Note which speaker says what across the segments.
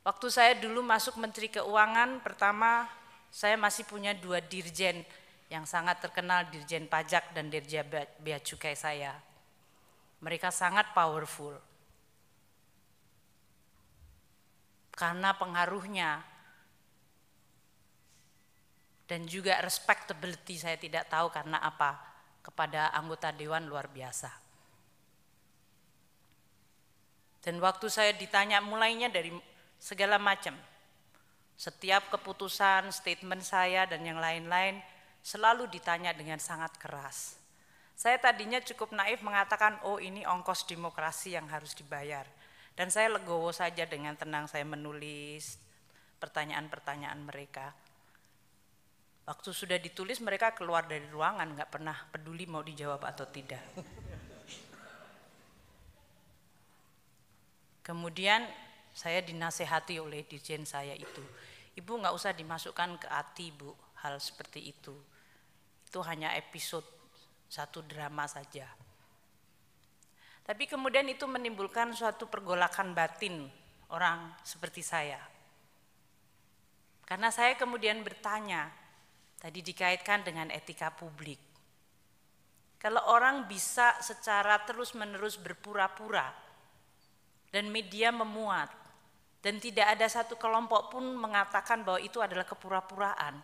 Speaker 1: Waktu saya dulu masuk Menteri Keuangan, pertama saya masih punya dua dirjen yang sangat terkenal, dirjen pajak dan dirjen bea cukai saya. Mereka sangat powerful. Karena pengaruhnya dan juga respectability saya tidak tahu karena apa kepada anggota dewan luar biasa. Dan waktu saya ditanya mulainya dari segala macam. Setiap keputusan, statement saya dan yang lain-lain selalu ditanya dengan sangat keras. Saya tadinya cukup naif mengatakan, oh ini ongkos demokrasi yang harus dibayar. Dan saya legowo saja dengan tenang saya menulis pertanyaan-pertanyaan mereka. Waktu sudah ditulis mereka keluar dari ruangan, nggak pernah peduli mau dijawab atau tidak. Kemudian saya dinasehati oleh dirjen saya itu. Ibu nggak usah dimasukkan ke hati bu hal seperti itu. Itu hanya episode satu drama saja. Tapi kemudian itu menimbulkan suatu pergolakan batin orang seperti saya. Karena saya kemudian bertanya, tadi dikaitkan dengan etika publik. Kalau orang bisa secara terus-menerus berpura-pura dan media memuat dan tidak ada satu kelompok pun mengatakan bahwa itu adalah kepura-puraan.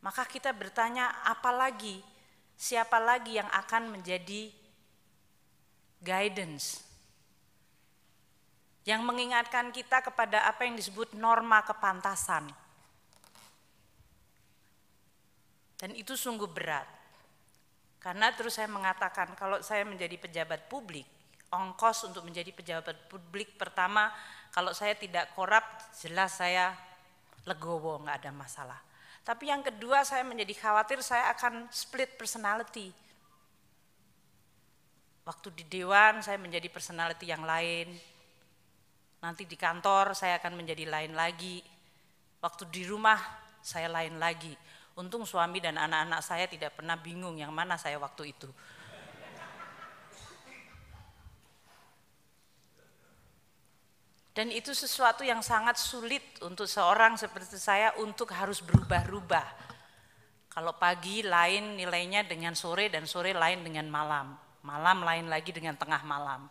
Speaker 1: Maka kita bertanya apa lagi? Siapa lagi yang akan menjadi guidance? Yang mengingatkan kita kepada apa yang disebut norma kepantasan. Dan itu sungguh berat. Karena terus saya mengatakan kalau saya menjadi pejabat publik, ongkos untuk menjadi pejabat publik pertama kalau saya tidak korup jelas saya legowo nggak ada masalah tapi yang kedua saya menjadi khawatir saya akan split personality waktu di dewan saya menjadi personality yang lain nanti di kantor saya akan menjadi lain lagi waktu di rumah saya lain lagi untung suami dan anak-anak saya tidak pernah bingung yang mana saya waktu itu Dan itu sesuatu yang sangat sulit untuk seorang seperti saya untuk harus berubah-ubah. Kalau pagi lain nilainya dengan sore dan sore lain dengan malam. Malam lain lagi dengan tengah malam.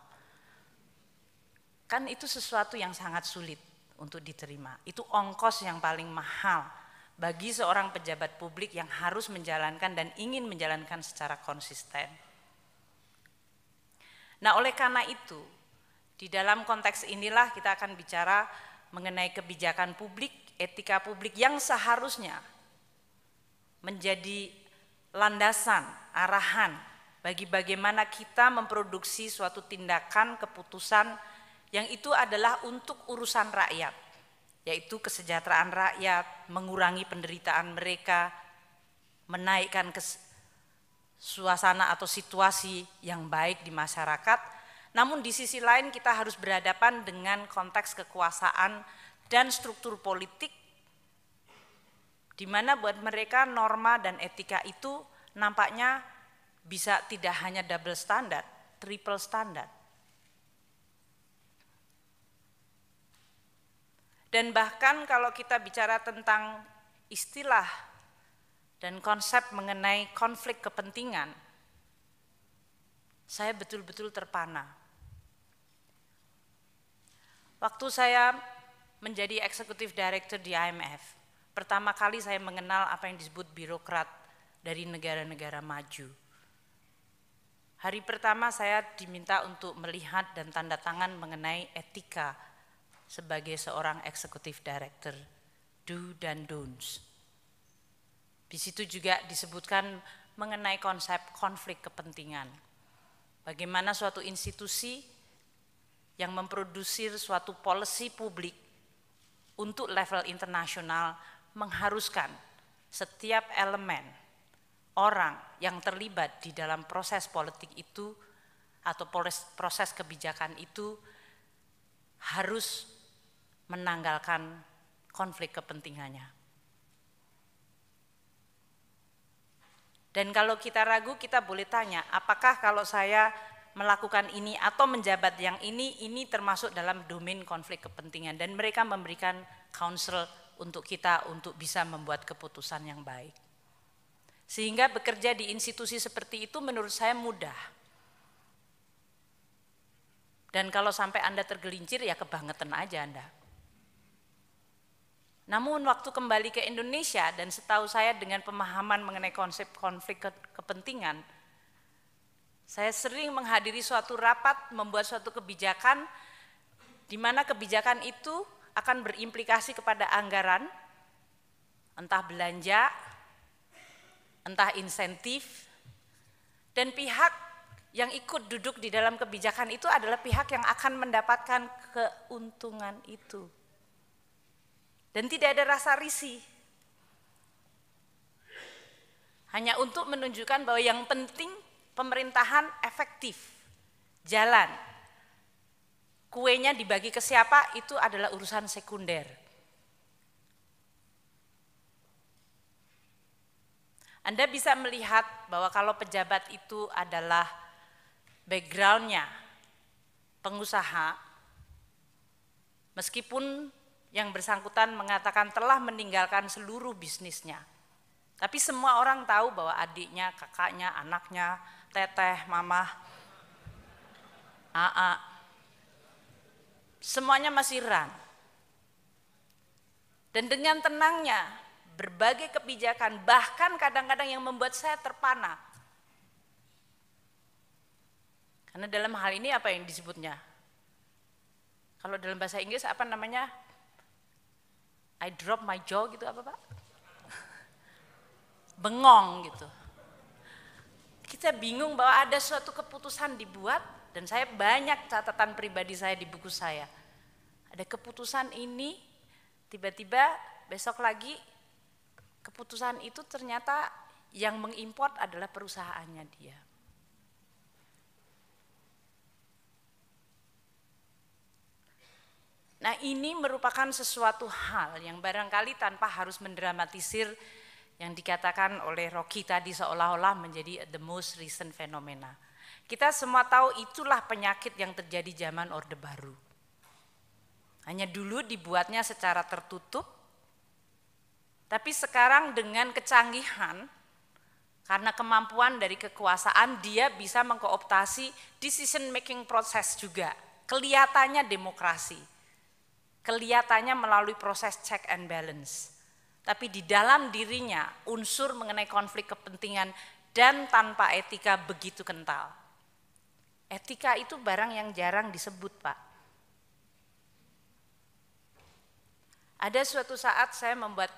Speaker 1: Kan itu sesuatu yang sangat sulit untuk diterima. Itu ongkos yang paling mahal bagi seorang pejabat publik yang harus menjalankan dan ingin menjalankan secara konsisten. Nah, oleh karena itu, di dalam konteks inilah kita akan bicara mengenai kebijakan publik, etika publik yang seharusnya menjadi landasan, arahan bagi bagaimana kita memproduksi suatu tindakan keputusan yang itu adalah untuk urusan rakyat, yaitu kesejahteraan rakyat, mengurangi penderitaan mereka, menaikkan suasana atau situasi yang baik di masyarakat namun di sisi lain kita harus berhadapan dengan konteks kekuasaan dan struktur politik di mana buat mereka norma dan etika itu nampaknya bisa tidak hanya double standard, triple standard. Dan bahkan kalau kita bicara tentang istilah dan konsep mengenai konflik kepentingan, saya betul-betul terpana. Waktu saya menjadi eksekutif director di IMF, pertama kali saya mengenal apa yang disebut birokrat dari negara-negara maju. Hari pertama saya diminta untuk melihat dan tanda tangan mengenai etika sebagai seorang eksekutif director, do dan don'ts. Di situ juga disebutkan mengenai konsep konflik kepentingan. Bagaimana suatu institusi yang memproduksi suatu policy publik untuk level internasional mengharuskan setiap elemen orang yang terlibat di dalam proses politik itu atau proses kebijakan itu harus menanggalkan konflik kepentingannya. Dan kalau kita ragu, kita boleh tanya, apakah kalau saya melakukan ini atau menjabat yang ini, ini termasuk dalam domain konflik kepentingan. Dan mereka memberikan counsel untuk kita untuk bisa membuat keputusan yang baik. Sehingga bekerja di institusi seperti itu menurut saya mudah. Dan kalau sampai Anda tergelincir ya kebangetan aja Anda. Namun waktu kembali ke Indonesia dan setahu saya dengan pemahaman mengenai konsep konflik kepentingan, saya sering menghadiri suatu rapat membuat suatu kebijakan di mana kebijakan itu akan berimplikasi kepada anggaran, entah belanja, entah insentif, dan pihak yang ikut duduk di dalam kebijakan itu adalah pihak yang akan mendapatkan keuntungan itu dan tidak ada rasa risih. Hanya untuk menunjukkan bahwa yang penting pemerintahan efektif, jalan. Kuenya dibagi ke siapa itu adalah urusan sekunder. Anda bisa melihat bahwa kalau pejabat itu adalah backgroundnya pengusaha, meskipun yang bersangkutan mengatakan telah meninggalkan seluruh bisnisnya. Tapi semua orang tahu bahwa adiknya, kakaknya, anaknya, teteh, mama, AA, ah, ah. semuanya masih ran. Dan dengan tenangnya berbagai kebijakan bahkan kadang-kadang yang membuat saya terpana. Karena dalam hal ini apa yang disebutnya? Kalau dalam bahasa Inggris apa namanya? I drop my jaw gitu apa Pak? Bengong gitu. Kita bingung bahwa ada suatu keputusan dibuat dan saya banyak catatan pribadi saya di buku saya. Ada keputusan ini tiba-tiba besok lagi keputusan itu ternyata yang mengimport adalah perusahaannya dia. Nah ini merupakan sesuatu hal yang barangkali tanpa harus mendramatisir yang dikatakan oleh Rocky tadi seolah-olah menjadi the most recent fenomena. Kita semua tahu itulah penyakit yang terjadi zaman Orde Baru. Hanya dulu dibuatnya secara tertutup, tapi sekarang dengan kecanggihan, karena kemampuan dari kekuasaan dia bisa mengkooptasi decision making process juga. Kelihatannya demokrasi, Kelihatannya melalui proses check and balance. Tapi di dalam dirinya unsur mengenai konflik kepentingan dan tanpa etika begitu kental. Etika itu barang yang jarang disebut, Pak. Ada suatu saat saya membuat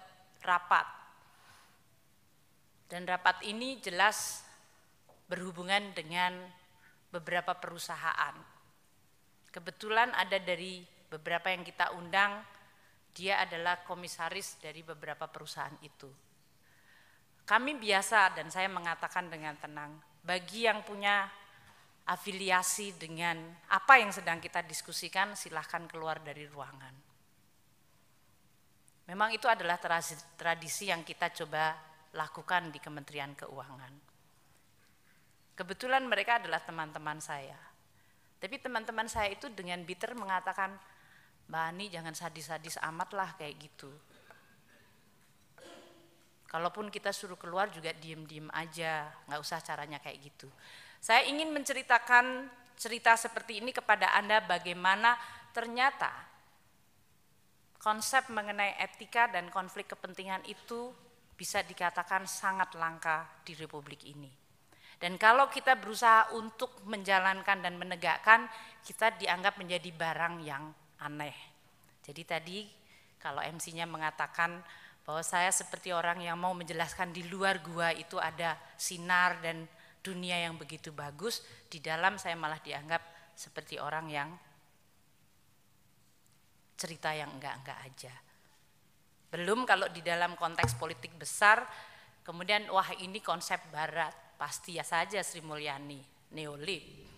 Speaker 1: rapat. Dan rapat ini jelas berhubungan dengan beberapa perusahaan. Kebetulan ada dari beberapa yang kita undang dia adalah komisaris dari beberapa perusahaan itu. Kami biasa dan saya mengatakan dengan tenang, bagi yang punya afiliasi dengan apa yang sedang kita diskusikan silahkan keluar dari ruangan. Memang itu adalah tradisi yang kita coba lakukan di Kementerian Keuangan. Kebetulan mereka adalah teman-teman saya. Tapi teman-teman saya itu dengan bitter mengatakan, Mbak Ani jangan sadis-sadis amat lah kayak gitu. Kalaupun kita suruh keluar juga diem-diem aja, nggak usah caranya kayak gitu. Saya ingin menceritakan cerita seperti ini kepada Anda bagaimana ternyata konsep mengenai etika dan konflik kepentingan itu bisa dikatakan sangat langka di Republik ini. Dan kalau kita berusaha untuk menjalankan dan menegakkan, kita dianggap menjadi barang yang aneh. Jadi tadi kalau MC-nya mengatakan bahwa saya seperti orang yang mau menjelaskan di luar gua itu ada sinar dan dunia yang begitu bagus, di dalam saya malah dianggap seperti orang yang cerita yang enggak-enggak aja. Belum kalau di dalam konteks politik besar, kemudian wah ini konsep barat, pasti ya saja Sri Mulyani, neolib.